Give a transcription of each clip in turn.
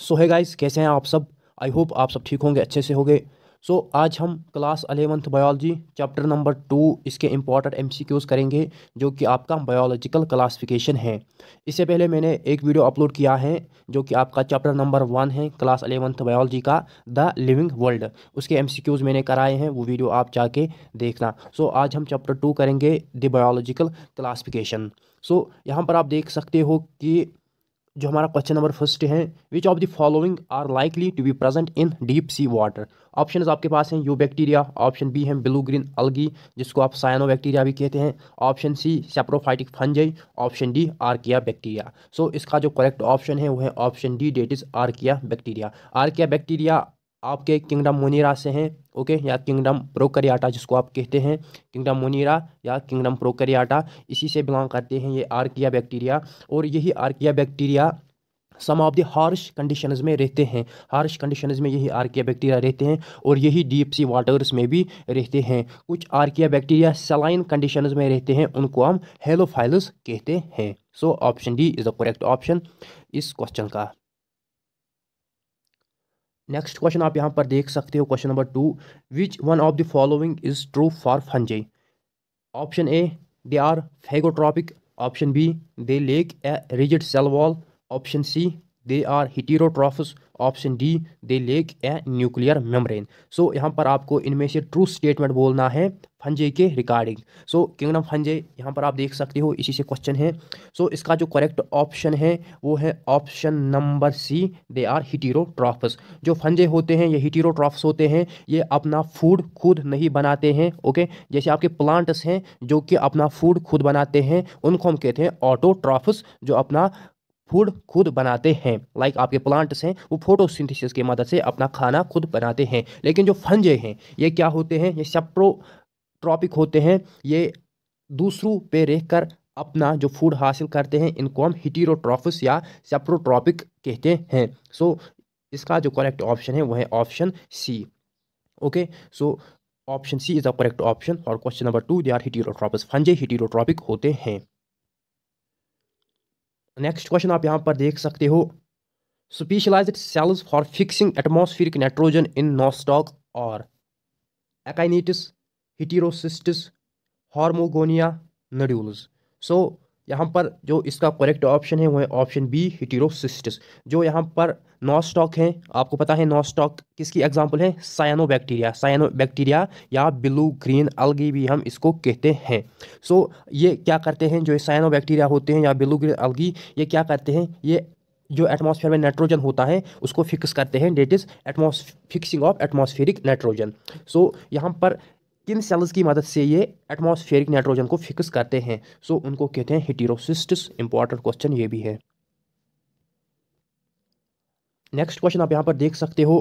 सो है गाइस कैसे हैं आप सब आई होप आप सब ठीक होंगे अच्छे से होंगे सो so, आज हम class eleventh biology chapter number two इसके इम्पॉर्टेंट एमसीक्यूज करेंगे जो कि आपका बायोलॉजिकल क्लासिफिकेशन है इससे पहले मैंने एक वीडियो अपलोड किया है जो कि आपका चैप्टर नंबर वन है क्लास अलेवंथ बायोलॉजी का द लिविंग वर्ल्ड उसके एम मैंने कराए हैं वो वीडियो आप जाके देखना सो so, आज हम चैप्टर टू करेंगे द बायोलॉजिकल क्लासिफिकेशन सो यहाँ पर आप देख सकते हो कि जो हमारा क्वेश्चन नंबर फर्स्ट है which of the following are likely to be present in deep sea water option आपके पास हैं यू बैक्टीरिया ऑप्शन बी है ब्लू ग्रीन अलगी जिसको आप साइनो बैक्टीरिया भी कहते हैं option C saprophytic fungi option D archaebacteria so इसका जो करेक्ट ऑप्शन है वो है option D that is archaebacteria archaebacteria आपके किंगडम मोनीरा से हैं ओके या किंगडम प्रोकरियाटा जिसको आप कहते हैं किंगडम मोनीरा या किंगडम प्रोकरियाटा इसी से बिलोंग करते हैं ये आर्किया बैक्टीरिया और यही archaebacteria some of the harsh conditions में रहते हैं हार्श कंडीशंस में यही आर्किया बैक्टीरिया रहते हैं और यही डीप सी वाटर्स में भी रहते हैं कुछ आर्किया बैक्टीरिया सलाइन कंडीशंस में रहते हैं उनको हम हेलोफाइल्स कहते हैं so option D is the correct option इस क्वेश्चन का नेक्स्ट क्वेश्चन आप यहाँ पर देख सकते हो question number two which one of the following is true for fungi option A they are phagotrophic option B they lack a rigid cell wall option C they are heterotrophs option D they lack a nuclear membrane so यहाँ पर आपको इनमें से true statement बोलना है फंजे के recording so kingdom फंजे यहाँ पर आप देख सकते हो इसी से क्वेश्चन है सो so, इसका जो करेक्ट ऑप्शन है वो है option number C they are heterotrophs जो फंजे होते हैं ये हिटीरोट्रॉफस होते हैं ये अपना फूड खुद नहीं बनाते हैं ओके जैसे आपके प्लांट्स हैं जो कि अपना फूड खुद बनाते हैं उनको हम कहते हैं ऑटोट्रॉफस जो अपना फूड खुद बनाते हैं लाइक आपके प्लांट्स हैं वो फोटोसिंथेसिस की मदद से अपना खाना खुद बनाते हैं लेकिन जो फंजे हैं ये क्या होते हैं ये सेप्रोट्रॉपिक होते हैं ये दूसरों पे रह कर अपना जो फूड हासिल करते हैं इनको हम हिटीरोट्रॉफिस या सेप्रोट्रॉपिक कहते हैं सो so, इसका जो करेक्ट ऑप्शन है वह है option C okay so option C is the correct option और question number two they are heterotrophs fungi heterotrophic होते हैं नेक्स्ट क्वेश्चन आप यहाँ पर देख सकते हो specialised cells for fixing atmospheric nitrogen in Nostoc और एकाइनीटिस हिटीरोसिस्टिस हार्मोगोनिया नड्यूल्स सो यहाँ पर जो इसका करेक्ट ऑप्शन है वो है ऑप्शन बी हिटीरोसिस्टिस जो यहाँ पर नो स्टॉक है आपको पता है स्टॉक किसकी एग्जांपल है साइनो बैक्टीरिया साइनो बैक्टीरिया या ब्लू ग्रीन अलगी भी हम इसको कहते हैं सो so, ये क्या करते हैं जो साइनो बैक्टीरिया होते हैं या ब्लू ग्रीन अलगी ये क्या करते हैं ये जो एटमॉस्फेयर में नाइट्रोजन होता है उसको फिक्स करते हैं that is atmos fixing of atmospheric nitrogen so यहाँ पर किन सेल्स की मदद से ये एटमॉस्फेरिक नाइट्रोजन को फिक्स करते हैं सो so, उनको कहते हैं हिटीरोसिस्टिस इंपॉर्टेंट क्वेश्चन ये भी है नेक्स्ट क्वेश्चन आप यहाँ पर देख सकते हो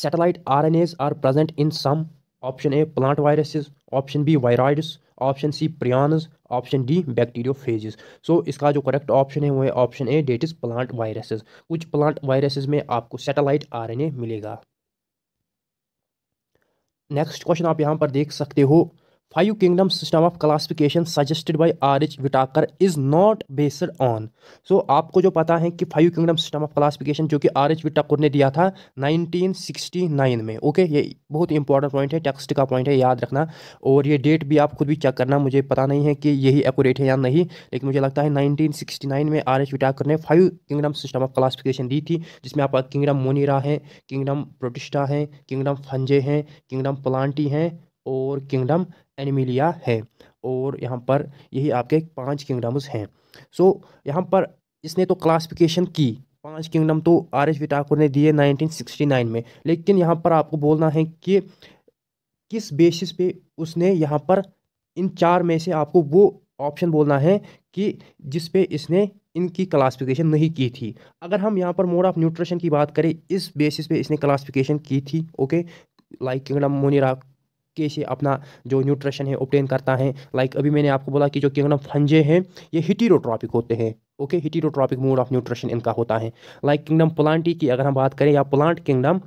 satellite R N As are present in some option A plant viruses option B viroids option C prions option D bacterio bacteriophages so इसका जो करेक्ट ऑप्शन है वो है option A that is plant viruses कुछ plant viruses में आपको satellite RNA मिलेगा next question आप यहाँ पर देख सकते हो five kingdom system of classification suggested by R H Whittaker is not based on so आपको जो पता है कि five kingdom system of classification जो कि आर एच विटाकुर ने दिया था 1969 में ओके okay? ये बहुत इंपॉर्टेंट पॉइंट है टेक्स्ट का पॉइंट है याद रखना और ये डेट भी आप खुद भी चेक करना मुझे पता नहीं है कि यही एकूरेट है या नहीं लेकिन मुझे लगता है नाइन में आर एच विटाकर ने five kingdom system of classification दी थी जिसमें आप किंगडम मोनीरा है किंगडम प्रोटिस्टा है किंगडम फंजे हैं किंगडम प्लांटी हैं और किंगडम एनिमिलिया है और यहाँ पर यही आपके पांच किंगडम्स हैं सो so, यहाँ पर इसने तो क्लासिफिकेशन की पांच किंगडम तो आर एच वी ठाकुर ने दिए 1969 में लेकिन यहाँ पर आपको बोलना है कि किस बेसिस पे उसने यहाँ पर इन चार में से आपको वो ऑप्शन बोलना है कि जिस पे इसने इनकी क्लासिफिकेशन नहीं की थी अगर हम यहाँ पर मोड ऑफ न्यूट्रिशन की बात करें इस बेसिस पे इसने क्लासिफिकेशन की थी ओके लाइक किंगडम मोनिरा के से अपना जो न्यूट्रिशन है ओपटेन करता है लाइक अभी मैंने आपको बोला कि जो किंगडम फंजे हैं ये हिटीरोट्रॉपिक होते हैं okay heterotrophic mode of nutrition इनका होता है लाइक किंगडम प्लांटी की अगर हम बात करें या प्लांट किंगडम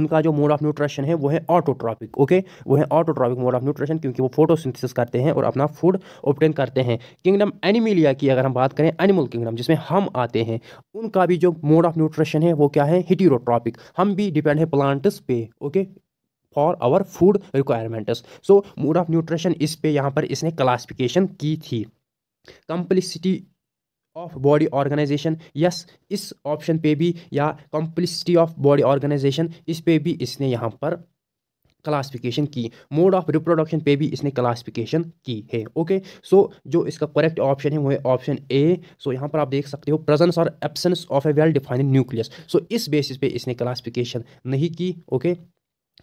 उनका जो मोड ऑफ न्यूट्रिशन है वो है ऑटोट्रॉपिक ओके वो है ऑटोट्रॉपिक मोड ऑफ न्यूट्रिशन क्योंकि वो फोटोसिंथेसिस करते हैं और अपना फूड ऑप्टेन करते हैं किंगडम एनिमिलिया की अगर हम बात करें एनिमल किंगडम जिसमें हम आते हैं उनका भी जो मोड ऑफ न्यूट्रिशन है वो क्या है हिटीरोट्रॉपिक हम भी डिपेंड है प्लांट्स पे okay for our food requirements so mood of nutrition इस पे यहाँ पर इसने क्लासिफिकेशन की थी complexity of body organisation yes इस ऑप्शन पे भी या कंप्लिसिटी ऑफ बॉडी ऑर्गेनाइजेशन इस पे भी इसने यहाँ पर क्लासिफिकेशन की मोड ऑफ रिप्रोडक्शन पे भी इसने क्लासिफिकेशन की है ओके सो जो इसका करेक्ट ऑप्शन है वो है ऑप्शन ए सो यहाँ पर आप देख सकते हो प्रेजेंस और absence of a well defined nucleus so इस बेसिस पे इसने क्लासिफिकेशन नहीं की ओके okay?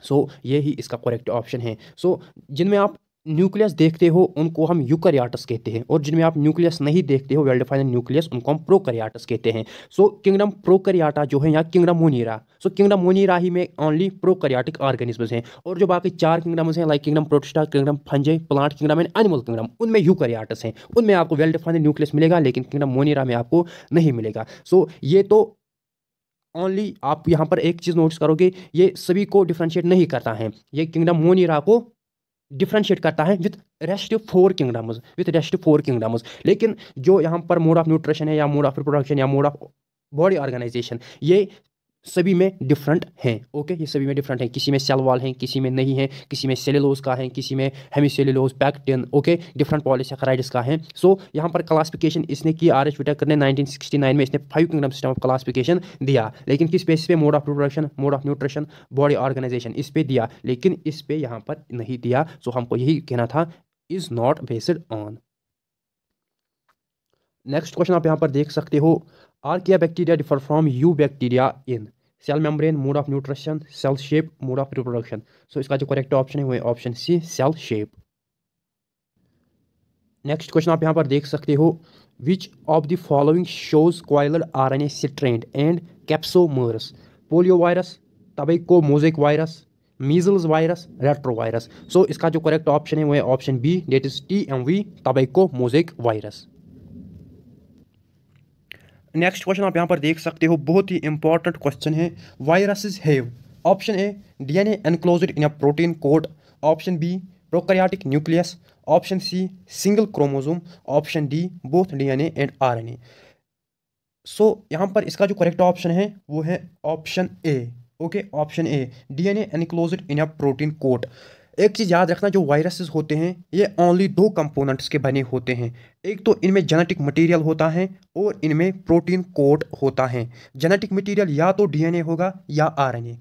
सो so, ये ही इसका करेक्ट ऑप्शन है सो so, जिनमें आप न्यूक्लियस देखते हो उनको हम यूकरियाटस कहते हैं और जिनमें आप न्यूक्लियस नहीं देखते हो वेल डिफाइंड न्यूक्लियस उनको हम प्रोकरियाटस कहते हैं सो किंगडम प्रोकरियाटा जो है या किंगडम मोनीरा सो किंगडम मोनीरा ही में ओनली प्रोकरियाटिक ऑर्गेनिज्म हैं और जो बाकी चार किंगडम्स हैं like kingdom Protista kingdom fungi plant kingdom and animal kingdom उनमें यूकरियाटस हैं उनमें आपको वेल डिफाइंड न्यूक्लियस मिलेगा लेकिन किंगडम मोनीरा में आपको नहीं मिलेगा सो so, ये तो ओनली आप यहाँ पर एक चीज़ नोटिस करोगे ये सभी को डिफ्रेंशिएट नहीं करता है ये किंगडम मोनिरा को डिफ्रेंशिएट करता है with rest four kingdoms with rest four kingdoms लेकिन जो यहाँ पर मोड ऑफ न्यूट्रिशन है या मोड ऑफ रिप्रोडक्शन या मोड ऑफ बॉडी ऑर्गेनाइजेशन ये सभी में डिफरेंट हैं ओके ये सभी में डिफरेंट हैं किसी में सेल वॉल हैं किसी में नहीं है किसी में सेलेलोज का है किसी में hemicellulose pectin okay different polysaccharides का है सो so, यहाँ पर क्लासिफिकेशन इसने की आर एच विटाकर ने 1969 में इसने five kingdom system of classification दिया लेकिन किस बेसिस पे mode of production mode of nutrition body organisation इस पर दिया लेकिन इस पर यहाँ पर नहीं दिया सो so हमको यही कहना था is not based on next question आप यहाँ पर देख सकते हो आर किया archaebacteria differ from eubacteria in cell membrane mode of nutrition cell shape mode of reproduction so इसका जो करेक्ट ऑप्शन है वो है option C cell shape next question आप यहाँ पर देख सकते हो which of the following shows coiled R N A stranded and capsomeres polio virus tobacco mosaic virus measles virus retro virus so इसका जो करेक्ट ऑप्शन है वो है option B that is T M V tobacco mosaic virus next question आप यहाँ पर देख सकते हो बहुत ही इंपॉर्टेंट क्वेश्चन है viruses have option A DNA enclosed in a protein coat option B prokaryotic nucleus option C single chromosome option D both DNA and RNA so यहाँ पर इसका जो करेक्ट ऑप्शन है वो है option A okay option A एन enclose in a protein coat एक चीज़ याद रखना जो वायरसेस होते हैं ये ओनली दो कंपोनेंट्स के बने होते हैं एक तो इनमें जेनेटिक मटेरियल होता है और इनमें प्रोटीन कोड होता है जेनेटिक मटेरियल या तो डीएनए होगा या आरएनए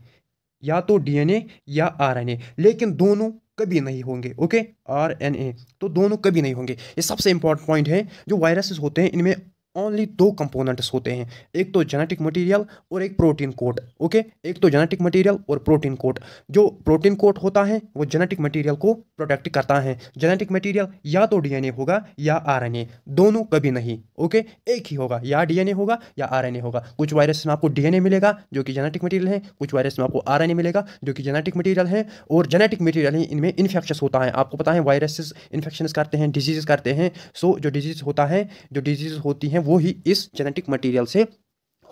या तो डीएनए या आरएनए लेकिन दोनों कभी नहीं होंगे ओके आरएनए तो दोनों कभी नहीं होंगे ये सबसे इंपॉर्टेंट पॉइंट है जो वायरसेस होते हैं इनमें ओनली दो कंपोनेंट्स होते हैं एक तो जेनेटिक मटेरियल और एक प्रोटीन कोट ओके एक तो जेनेटिक मटेरियल और प्रोटीन कोट जो प्रोटीन कोट होता है वो जेनेटिक मटेरियल को प्रोटेक्ट करता है जेनेटिक मटेरियल या तो डीएनए होगा या आरएनए दोनों कभी नहीं ओके एक ही होगा या डीएनए होगा या आरएनए होगा कुछ वायरस में आपको डीएनए मिलेगा जो कि जेनेटिक मटीरियल है कुछ वायरस में आपको आर मिलेगा जो कि जेनेटिक मटीरियल है और जेनेटिक मटीरियल ही इनमें इन्फेक्शस होता है आपको पता है वायरसेस इन्फेक्शन करते हैं डिजीज़ करते हैं सो जो डिजीज़ होता है जो डिजीज़ होती है हैं वो ही इस जेनेटिक मटेरियल से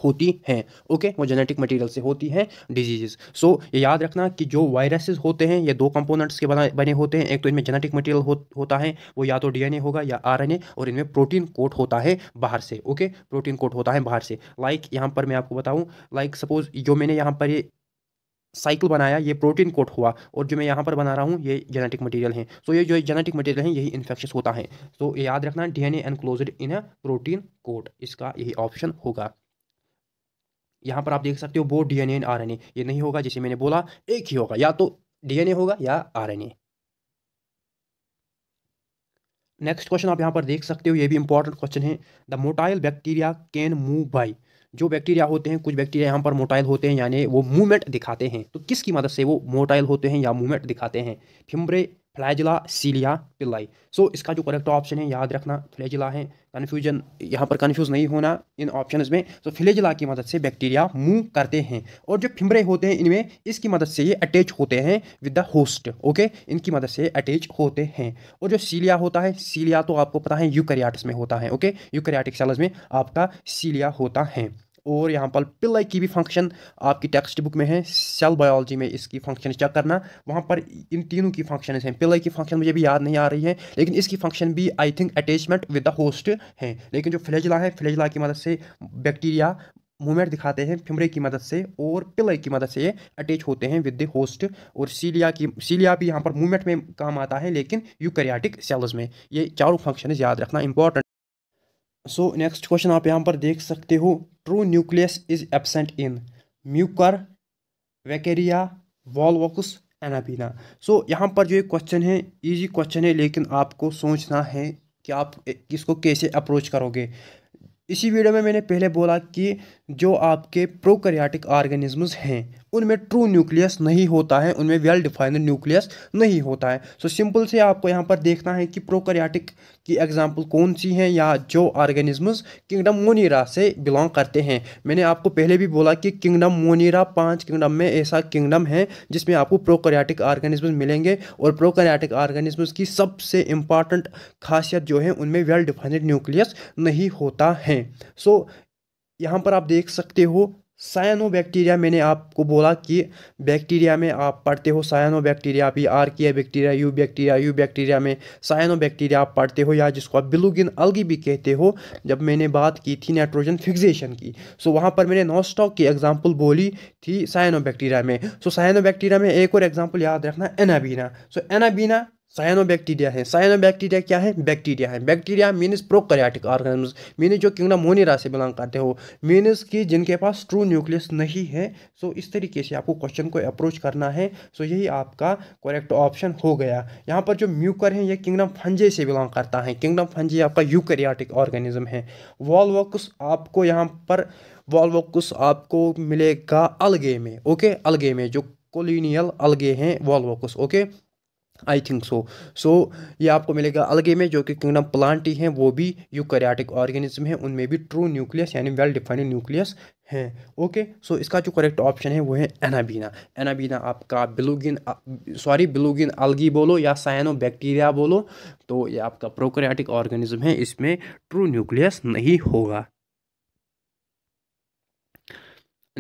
होती हैं ओके वो जेनेटिक मटेरियल से होती हैं डिजीजेस सो so, ये याद रखना कि जो वायरसेस होते हैं ये दो कंपोनेंट्स के बने होते हैं एक तो इनमें जेनेटिक मटेरियल हो, होता है वो या तो डीएनए होगा या आरएनए और इनमें प्रोटीन कोट होता है बाहर से ओके प्रोटीन कोट होता है बाहर से लाइक like, यहाँ पर मैं आपको बताऊँ लाइक सपोज जो मैंने यहाँ पर ये साइकिल बनाया ये प्रोटीन कोट हुआ और जो मैं यहाँ पर बना रहा हूँ ये जेनेटिक मटेरियल है सो so ये जो जेनेटिक मटेरियल है यही इन्फेक्शस होता है सो so याद रखना DNA enclosed in a protein coat इसका यही ऑप्शन होगा यहाँ पर आप देख सकते हो वो D N R N A ये नहीं होगा जैसे मैंने बोला एक ही होगा या तो डीएनए होगा या ए नेक्स्ट क्वेश्चन आप यहाँ पर देख सकते हो ये भी इंपॉर्टेंट क्वेश्चन है the motile bacteria can move by जो बैक्टीरिया होते हैं कुछ बैक्टीरिया यहाँ पर मोटाइल होते हैं यानी वो मूवमेंट दिखाते हैं तो किसकी मदद से वो मोटाइल होते हैं या मूवमेंट दिखाते हैं fimbriae flagella cilia pili so so, इसका जो करेक्ट ऑप्शन है याद रखना फ्लैजिला है कन्फ्यूजन यहाँ पर कन्फ्यूज नहीं होना इन ऑप्शन में सो so, फ्लैजिला की मदद से बैक्टीरिया मूव करते हैं और जो फिमरे होते हैं इनमें इसकी मदद से ये अटैच होते हैं विद द होस्ट ओके इनकी मदद से अटैच होते हैं और जो सीलिया होता है सीलिया तो आपको पता है यूकरियाट्स में होता है ओके यूकरियाटिक सेल्स में आपका सीलिया होता है और यहाँ पर पिल्लाई की भी फंक्शन आपकी टेक्स्ट बुक में है सेल बायोलॉजी में इसकी फंक्शन चेक करना वहाँ पर इन तीनों की फंक्शन हैं पिल्लाई की फंक्शन मुझे भी याद नहीं आ रही है लेकिन इसकी फंक्शन भी I think attachment with the host हैं लेकिन जो फ्लेजला है फ्लेजला की मदद से बैक्टीरिया मूवमेंट दिखाते हैं फिमरे की मदद से और पिलर की मदद से ये अटैच होते हैं विद द होस्ट और सीलिया की सीलिया भी यहाँ पर मूवमेंट में काम आता है लेकिन यूकैरियोटिक सेल्स में ये चारों फंक्शन याद रखना इंपॉर्टेंट सो नेक्स्ट क्वेश्चन आप यहाँ पर देख सकते हो true nucleus is absent in Mucor Vaucheria Volvox Anabaena so यहाँ पर जो ये क्वेश्चन है इजी क्वेश्चन है लेकिन आपको सोचना है कि आप इसको कैसे अप्रोच करोगे इसी वीडियो में मैंने पहले बोला कि जो आपके प्रोकैरियोटिक ऑर्गेनिजम्स हैं उनमें ट्रू न्यूक्लियस नहीं होता है उनमें वेल डिफाइंड न्यूक्लियस नहीं होता है सो so, सिंपल से आपको यहाँ पर देखना है कि प्रोकरियाटिक की एग्जाम्पल कौन सी हैं या जो ऑर्गेनिज्म किंगडम मोनीरा से बिलोंग करते हैं मैंने आपको पहले भी बोला कि किंगडम मोनीरा पांच किंगडम में ऐसा किंगडम है जिसमें आपको प्रोकरियाटिक ऑर्गेनिज्म मिलेंगे और प्रोकरियाटिक ऑर्गेनिज्म की सबसे इंपॉर्टेंट खासियत जो है उनमें वेल डिफाइंड न्यूक्लियस नहीं होता है सो so, यहाँ पर आप देख सकते हो साइनो बैक्टीरिया मैंने आपको बोला कि बैक्टीरिया में आप पढ़ते हो साइनो बैक्टीरिया भी आर किया बैक्टीरिया यू बैक्टीरिया यू बैक्टीरिया में साइनो बैक्टीरिया आप पढ़ते हो या जिसको आप बिलुगिन अलगी भी कहते हो जब मैंने बात की थी नाइट्रोजन फिक्सेशन की सो वहाँ पर मैंने नॉस्टॉक की एग्जाम्पल बोली थी साइनो बैक्टीरिया में सो साइनो बैक्टीरिया में एक और एग्जाम्पल याद रखना Anabaena so Anabaena cyanobacteria है साइनो बैक्टीरिया क्या है बैक्टीरिया है bacteria means prokaryotic organisms means जो किंगडम मोनीरा से बिलोंग करते हो मीनस कि जिनके पास ट्रू न्यूक्लियस नहीं है सो इस तरीके से आपको क्वेश्चन को अप्रोच करना है सो यही आपका करेक्ट ऑप्शन हो गया यहाँ पर जो म्यूकर है यह किंगडम फंजे से बिलोंग करता है किंगडम फंजे आपका यूकैरियोटिक ऑर्गेनिज्म है वॉलवोक्स आपको यहाँ पर वॉलवोक्स आपको मिलेगा अलगे में ओके अलगे में जो कोलिनियल अलगे हैं वॉलवोक्स ओके आई थिंक सो सो ये आपको मिलेगा अलगे में जो कि किंगडम ही हैं वो भी यूकैरियोटिक ऑर्गेनिज्म है उनमें भी ट्रू न्यूक्लियस यानी वेल डिफाइंड न्यूक्लियस हैं ओके सो इसका जो करेक्ट ऑप्शन है वो है एनाबीना एनाबीना आपका बिलुगिन सॉरी बिलुगिन अलगी बोलो या साइनो बैक्टीरिया बोलो तो ये आपका प्रोकैरियोटिक ऑर्गेनिज्म है इसमें ट्रू न्यूक्लियस नहीं होगा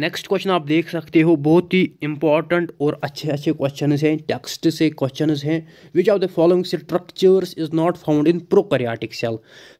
नेक्स्ट क्वेश्चन आप देख सकते हो बहुत ही इंपॉर्टेंट और अच्छे अच्छे क्वेश्चन हैं टेक्स्ट से क्वेश्चन हैं which of the following structures is not found in prokaryotic cell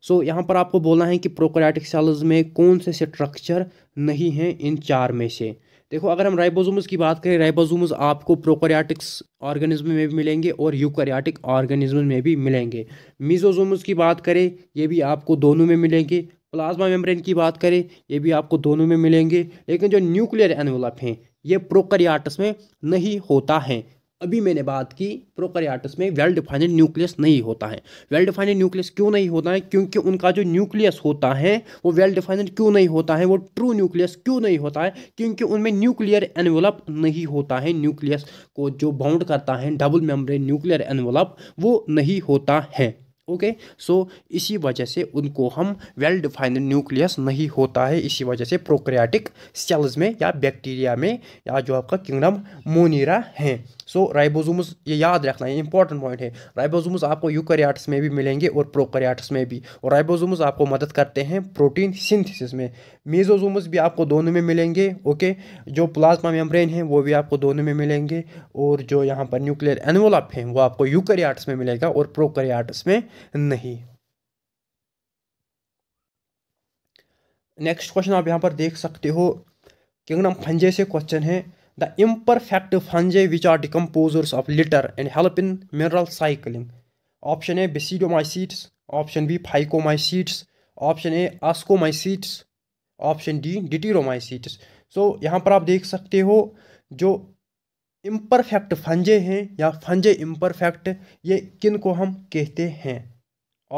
so यहाँ पर आपको बोलना है कि प्रोकरियाटिक सेल्स में कौन से स्ट्रक्चर नहीं हैं इन चार में से देखो अगर हम राइबोसोम्स की बात करें राइबोसोम्स आपको प्रोकरियाटिक्स ऑर्गेनिज्म में भी मिलेंगे और यूकैरियोटिक ऑर्गेनिज्म में भी मिलेंगे मीजोजूम्स की बात करें ये भी आपको दोनों में मिलेंगे प्लाज्मा मेम्ब्रेन की बात करें ये भी आपको दोनों में मिलेंगे लेकिन जो न्यूक्लियर एनवलप हैं ये प्रोकरियाटस में नहीं होता है अभी मैंने बात की प्रोकरियाटस में वेल डिफाइंड न्यूक्लियस नहीं होता है वेल डिफाइंड न्यूक्लियस क्यों नहीं होता है क्योंकि उनका जो न्यूक्लियस होता है वो वेल डिफाइंड क्यों नहीं होता है वो ट्रू न्यूक्लियस क्यों नहीं होता है क्योंकि उनमें न्यूक्लियर एनवलप नहीं होता है न्यूक्लियस को जो बाउंड करता है डबल मेम्ब्रेन न्यूक्लियर एनवलप वो नहीं होता है ओके सो इसी वजह से उनको हम वेल डिफाइंड न्यूक्लियस नहीं होता है इसी वजह से प्रोक्रियाटिक सेल्स में या बैक्टीरिया में या जो आपका किंगडम मोनीरा है सो राइबोसोम्स ये याद रखना ये इंपॉर्टेंट पॉइंट है राइबोसोम्स आपको यूकैरियोट्स में भी मिलेंगे और प्रोकैरियोट्स में भी और राइबोसोम्स आपको मदद करते हैं प्रोटीन सिंथेसिस में मेसोसोम्स भी आपको दोनों में मिलेंगे ओके जो प्लाज्मा मेम्ब्रेन है वो भी आपको दोनों में मिलेंगे और जो यहाँ पर न्यूक्लियर एनवोलप है वो आपको यूकैरियोट्स में मिलेगा और प्रोकैरियोट्स में नहीं नेक्स्ट क्वेश्चन आप यहाँ पर देख सकते हो किंगडम फंजे से क्वेश्चन है The imperfect fungi which are decomposers of litter and help in mineral cycling. Option A basidiomycetes, option B phycomycetes, option A ascomycetes option D deuteromycetes so so, यहाँ पर आप देख सकते हो जो इम्परफेक्ट फंजे हैं या फंजे इम्परफेक्ट ये किन को हम कहते हैं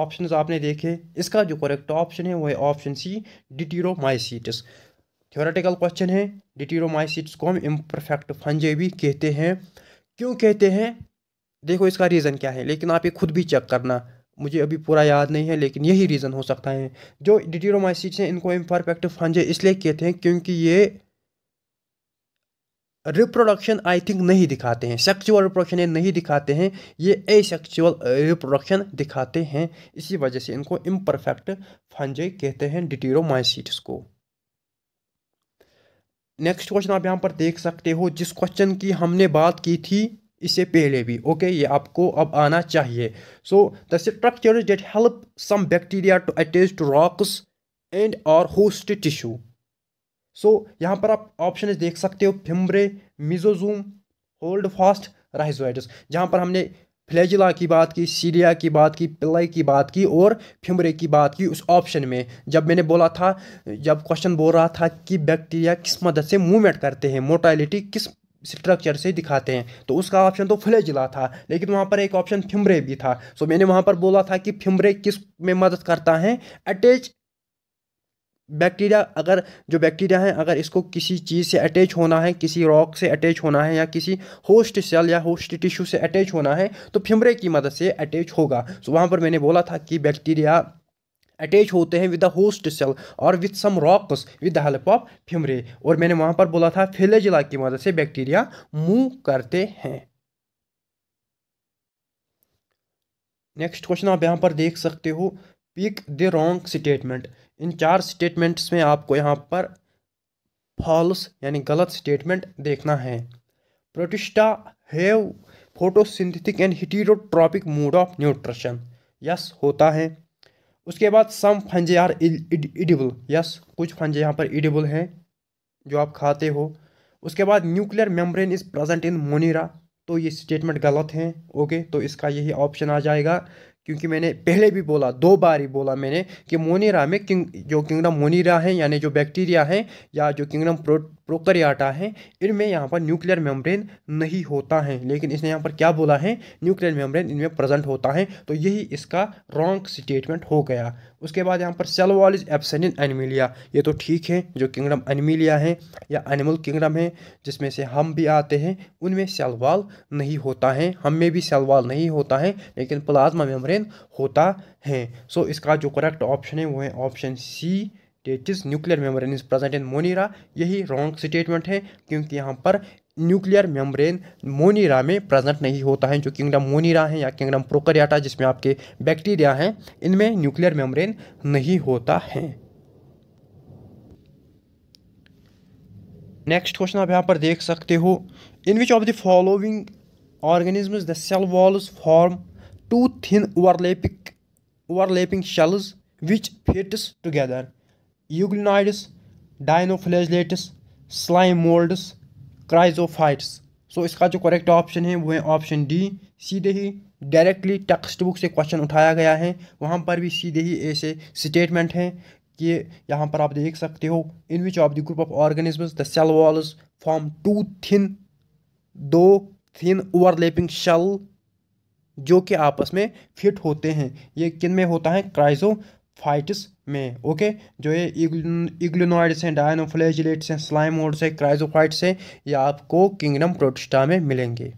ऑप्शंस आपने देखे इसका जो करेक्ट ऑप्शन है वो है option C deuteromycetes theoretical question है डिटीरोमाइसिट्स को हम इम्परफेक्ट फंजे भी कहते हैं क्यों कहते हैं देखो इसका रीज़न क्या है लेकिन आप ये खुद भी चेक करना मुझे अभी पूरा याद नहीं है लेकिन यही रीज़न हो सकता है जो डिटीरोमाइसिट्स हैं इनको इम्परफेक्ट फंजे इसलिए कहते हैं क्योंकि ये रिप्रोडक्शन आई थिंक नहीं दिखाते हैं सेक्चुअल रिप्रोडक्शन ये नहीं दिखाते हैं ये ए सेक्चुअल रिप्रोडक्शन दिखाते हैं इसी वजह से इनको इम्परफेक्ट फंजे कहते हैं डिटीरोमाइसिट्स को नेक्स्ट क्वेश्चन आप यहाँ पर देख सकते हो जिस क्वेश्चन की हमने बात की थी इससे पहले भी ओके ये आपको अब आना चाहिए so the structure that help some bacteria to attach to rocks and और होस्ट टिश्यू सो यहाँ पर आप ऑप्शन देख सकते हो fimbriae mesosome holdfast rhizoids जहाँ पर हमने फ्लैजिला की बात की सीलिया की बात की पिल्लई की बात की और फिमरे की बात की उस ऑप्शन में जब मैंने बोला था जब क्वेश्चन बोल रहा था कि बैक्टीरिया किस मदद से मूवमेंट करते हैं मोटाइलिटी किस स्ट्रक्चर से दिखाते हैं तो उसका ऑप्शन तो फ्लैजिला था लेकिन वहाँ पर एक ऑप्शन फिमरे भी था सो मैंने वहाँ पर बोला था कि फिमरे किस में मदद करता है अटैच बैक्टीरिया अगर जो बैक्टीरिया है अगर इसको किसी चीज़ से अटैच होना है किसी रॉक से अटैच होना है या किसी होस्ट सेल या होस्ट टिश्यू से अटैच होना है तो फिमरे की मदद से अटैच होगा सो वहाँ पर मैंने बोला था कि बैक्टीरिया अटैच होते हैं विद द होस्ट सेल और with some rocks with the help of fimbriae और मैंने वहाँ पर बोला था फिलेजिला की मदद से बैक्टीरिया मूव करते हैं नेक्स्ट क्वेश्चन आप यहाँ पर देख सकते हो pick the wrong statement in चार स्टेटमेंट्स में आपको यहाँ पर फॉल्स यानी गलत स्टेटमेंट देखना है protista have photosynthetic and heterotrophic mode of nutrition yes होता है उसके बाद some fungi are edible yes कुछ फंजे यहाँ पर इडिबल हैं जो आप खाते हो उसके बाद nuclear membrane is present in monera तो ये स्टेटमेंट गलत हैं ओके तो इसका यही ऑप्शन आ जाएगा क्योंकि मैंने पहले भी बोला दो बार ही बोला मैंने कि मोनीरा में किंग जो किंगडम मोनीरा है यानी जो बैक्टीरिया है या जो किंगडम प्रोकरियाटा हैं इनमें यहाँ पर न्यूक्लियर मेम्ब्रेन नहीं होता है लेकिन इसने यहाँ पर क्या बोला है न्यूक्लियर मेम्ब्रेन इनमें प्रेजेंट होता है तो यही इसका रॉन्ग स्टेटमेंट हो गया उसके बाद यहाँ पर cell wall is absent in animalia ये तो ठीक है जो किंगडम एनिमिलिया है या एनिमल किंगडम है जिसमें से हम भी आते हैं उनमें सेल वॉल नहीं होता है हम में भी सेल वॉल नहीं होता है लेकिन प्लाज्मा मेम्ब्रेन होता है सो so, इसका जो करेक्ट ऑप्शन है वो है ऑप्शन सी टेटिस nuclear membrane is present in monera यही रॉन्ग स्टेटमेंट है क्योंकि यहाँ पर न्यूक्लियर मेम्ब्रेन मोनीरा में प्रेजेंट नहीं होता है जो किंगडम मोनीरा है या किंगडम प्रोकरियाटा जिसमें आपके बैक्टीरिया हैं इनमें न्यूक्लियर मेम्ब्रेन नहीं होता है नेक्स्ट क्वेश्चन आप यहाँ पर देख सकते हो in which of the following organism the cell walls form two thin overlapping overlapping shells which fits together euglenoids dinoflagellates slime moulds chrysophytes so इसका जो करेक्ट ऑप्शन है वो है ऑप्शन डी सीधे ही डायरेक्टली टेक्स्ट बुक से question उठाया गया है वहाँ पर भी सीधे ही ऐसे स्टेटमेंट हैं कि यहाँ पर आप देख सकते हो in which of the group of organisms the cell walls form two thin दो थिन ओवरलेपिंग शेल जो कि आपस में फिट होते हैं ये किन में होता है क्राइजो फाइट्स में ओके जो ये इग्लोनॉइड्स हैं डायनोफ्लेजिलेट्स हैं स्लाइम हैं क्राइजोफाइट्स हैं ये आपको किंगडम प्रोटिस्टा में मिलेंगे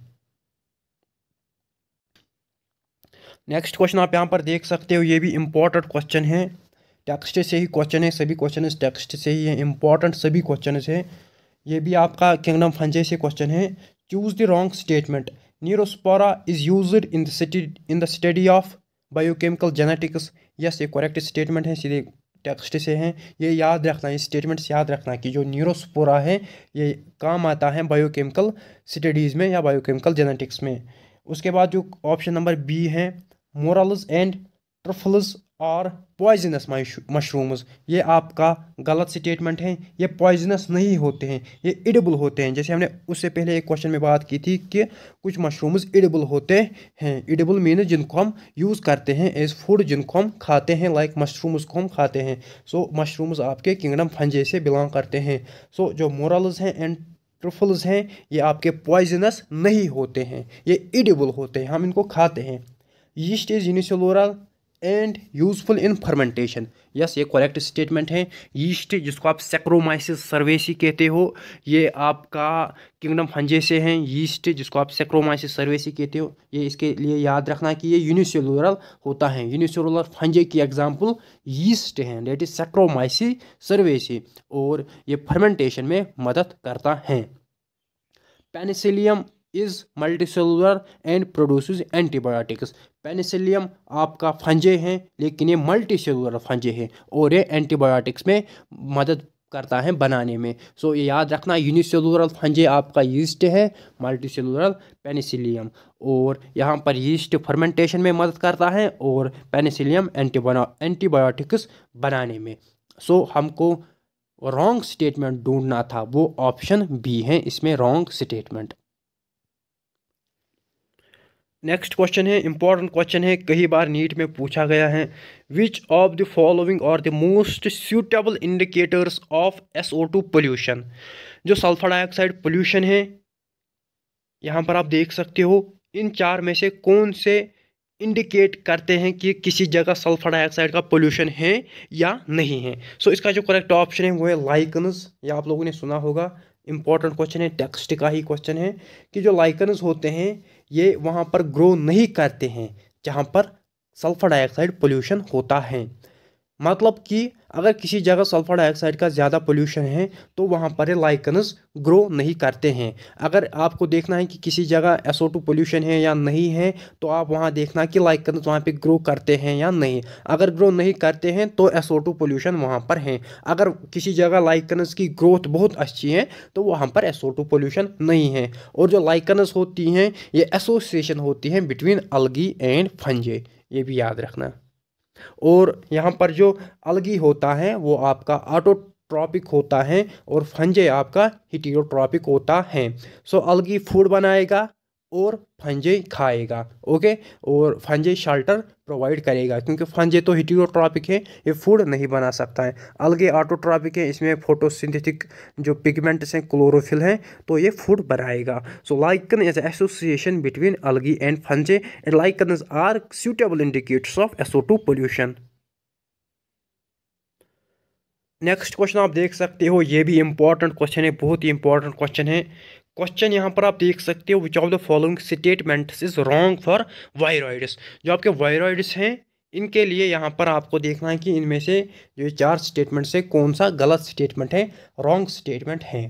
नेक्स्ट क्वेश्चन आप यहाँ पर देख सकते हो ये भी इम्पोर्टेंट क्वेश्चन है टेक्स्ट से ही क्वेश्चन है सभी क्वेश्चन टेक्स्ट से ही है इम्पोर्टेंट सभी क्वेश्चन है ये भी आपका किंगडम फंजे से क्वेश्चन है choose the wrong statement neurospora is used in the in the study of biochemical genetics yes ये करेक्ट स्टेटमेंट है सीधे टेक्स्ट से हैं ये याद रखना ये स्टेटमेंट्स याद रखना कि जो न्यूरोस्पोरा है ये काम आता है बायोकेमिकल स्टडीज़ में या बायोकेमिकल जेनेटिक्स में उसके बाद जो ऑप्शन नंबर बी है मोरल्स एंड ट्रफल्स और पॉइजनस मशरूम्स ये आपका गलत स्टेटमेंट है ये पॉइजनस नहीं होते हैं ये इडबल होते हैं जैसे हमने उससे पहले एक क्वेश्चन में बात की थी कि कुछ मशरूम्स इडबल होते हैं इडबल मीन जिनको हम यूज़ करते हैं एज फूड जिनको हम खाते हैं लाइक मशरूम्स को हम खाते हैं सो so, मशरूम्स आपके किंगडम फंजे से बिलोंग करते हैं सो so, जो मोरल्स हैं एंड ट्रफल्स हैं ये आपके पॉइजनस नहीं होते हैं ये इडबल होते हैं हम इनको खाते हैं yeast is unicellular and useful in fermentation yes ये करेक्ट स्टेटमेंट है यीस्ट जिसको आप सेक्रोमाइसिस सर्वेसी कहते हो ये आपका किंगडम फंजे से हैं यीस्ट जिसको आप सेक्रोमाइसिस सर्वेसी कहते हो ये इसके लिए याद रखना कि ये यूनिसेलुलर होता है यूनिसेलुलर फंजे की एग्जाम्पल यीस्ट हैं डेट इज सेक्रोमाइसी सर्वेसी और ये फर्मेंटेशन में मदद करता है penicillium is multicellular and produce antibiotics penicillium आपका फंजे हैं लेकिन ये मल्टी सेलुलर फंजे हैं और ये एंटीबायोटिक्स में मदद करता है बनाने में सो ये याद रखना यूनिसेलुलर फंजे आपका यीस्ट है मल्टी सेलुलर पेनिसिलियम और यहाँ पर यीस्ट फर्मेंटेशन में मदद करता है और पेनिसिलियम एंटीबना एंटीबायोटिक्स बनाने में सो हमको रॉन्ग स्टेटमेंट ढूंढना था वो ऑप्शन बी है इसमें रॉन्ग स्टेटमेंट नेक्स्ट क्वेश्चन है इंपॉर्टेंट क्वेश्चन है कई बार नीट में पूछा गया है which of the following are the most suitable indicators of S O two pollution जो सल्फर डाइऑक्साइड पोल्यूशन है यहाँ पर आप देख सकते हो इन चार में से कौन से इंडिकेट करते हैं कि किसी जगह सल्फर डाइऑक्साइड का पोल्यूशन है या नहीं है सो so, इसका जो करेक्ट ऑप्शन है वो है लाइकनस या आप लोगों ने सुना होगा इंपॉर्टेंट क्वेश्चन है टेक्स्ट का ही क्वेश्चन है कि जो लाइकनस होते हैं ये वहाँ पर ग्रो नहीं करते हैं जहाँ पर सल्फ़र डाइऑक्साइड पोल्यूशन होता है मतलब कि अगर किसी जगह सल्फर डाइऑक्साइड का ज़्यादा पोल्यूशन है तो वहाँ पर लाइकनस ग्रो नहीं करते हैं अगर आपको देखना है कि किसी जगह एसओ टू पोल्यूशन है या नहीं है तो आप वहाँ देखना कि लाइकनस वहाँ पे ग्रो करते हैं या नहीं अगर ग्रो नहीं करते हैं तो एसओ टू पोल्यूशन वहाँ पर है अगर किसी जगह लाइकनस की ग्रोथ बहुत अच्छी है तो वहाँ पर एसओ टू पोल्यूशन नहीं है और जो लाइकनस होती हैं ये एसोसिएशन होती हैं बिटवीन अलगी एंड फंजे ये भी याद रखना और यहाँ पर जो अलगी होता है वो आपका ऑटो ट्रॉपिक होता है और फंजे आपका हिटीरोट्रॉपिक होता है सो अलगी फूड बनाएगा और फंजे खाएगा ओके और फंजे शाल्टर प्रोवाइड करेगा क्योंकि फंजे तो हिटीरोट्रॉपिक है ये फूड नहीं बना सकता है अलगे ऑटोट्रॉपिक है इसमें फोटोसिंथेटिक जो पिगमेंट्स हैं क्लोरोफिल हैं तो ये फूड बनाएगा so lichen is association between algae and fungi and lichen are suitable indicators of S O two pollution next question आप देख सकते हो ये भी इंपॉर्टेंट क्वेश्चन है बहुत ही इंपॉर्टेंट क्वेश्चन है क्वेश्चन यहाँ पर आप देख सकते हो which of the following statements is wrong for viroids जो आपके वायरॉइड्स हैं इनके लिए यहाँ पर आपको देखना है कि इनमें से जो चार स्टेटमेंट्स है कौन सा गलत स्टेटमेंट है रॉन्ग स्टेटमेंट है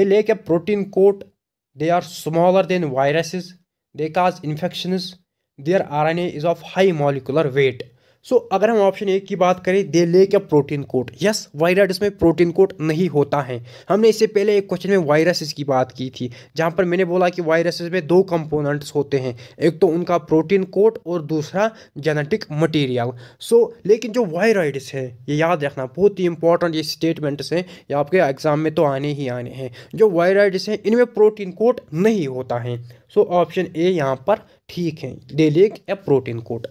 they lack a protein coat they are smaller than viruses they cause infections their R N A is of high molecular weight so so, अगर हम ऑप्शन ए की बात करें दे लेक या protein coat yes virus इसमें protein coat नहीं होता है हमने इससे पहले एक क्वेश्चन में वायरसेस की बात की थी जहाँ पर मैंने बोला कि वायरसेस में दो कंपोनेंट्स होते हैं एक तो उनका प्रोटीन कोट और दूसरा जेनेटिक मटेरियल सो लेकिन जो वायराइड्स है ये याद रखना बहुत ही इंपॉर्टेंट ये स्टेटमेंट्स हैं ये आपके एग्ज़ाम में तो आने ही आने हैं जो वायराइड्स हैं इनमें प्रोटीन कोट नहीं होता है सो ऑप्शन ए यहाँ पर ठीक है लेक या protein coat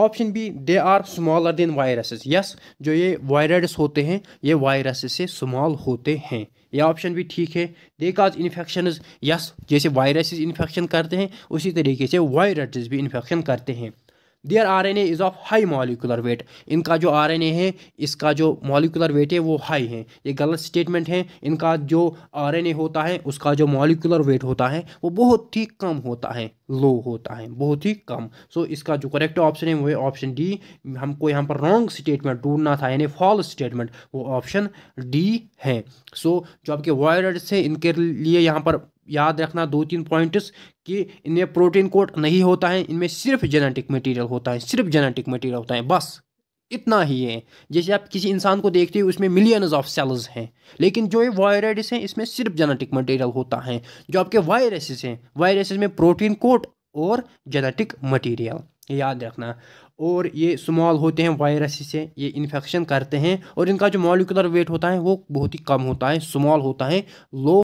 option B they are smaller than viruses yes जो ये वायरस होते हैं ये वायरसेस से स्मॉल होते हैं ये ऑप्शन भी ठीक है दे काज इन्फेक्शन यस जैसे वायरसेस इन्फेक्शन करते हैं उसी तरीके से वायरसेस भी इन्फेक्शन करते हैं their R N A is of high molecular weight इनका जो आर एन ए है इसका जो मॉलिकुलर वेट है वो हाई है ये गलत स्टेटमेंट है इनका जो आर एन ए होता है उसका जो मॉलिकुलर वेट होता है वो बहुत ही कम होता है लो होता है बहुत ही कम सो so, इसका जो करेक्ट ऑप्शन है वो है ऑप्शन डी हमको यहाँ पर रॉन्ग स्टेटमेंट ढूंढना था यानी फॉल्स स्टेटमेंट वो ऑप्शन डी है सो so, जो आपके वायरड्स है इनके लिए यहाँ पर याद रखना दो तीन पॉइंट्स कि इनमें प्रोटीन कोट नहीं होता है इनमें सिर्फ जेनेटिक मटेरियल होता है सिर्फ जेनेटिक मटेरियल होता है बस इतना ही है जैसे आप किसी इंसान को देखते हो उसमें मिलियंस ऑफ सेल्स हैं लेकिन जो ये वायरस हैं इसमें सिर्फ जेनेटिक मटेरियल होता है जो आपके वायरसेस हैं वायरसेस में प्रोटीन कोट और जेनेटिक मटेरियल याद रखना और ये स्मॉल होते हैं वायरस से ये इन्फेक्शन करते हैं और इनका जो मॉलिकुलर वेट होता है वो बहुत ही कम होता है स्मॉल होता है लो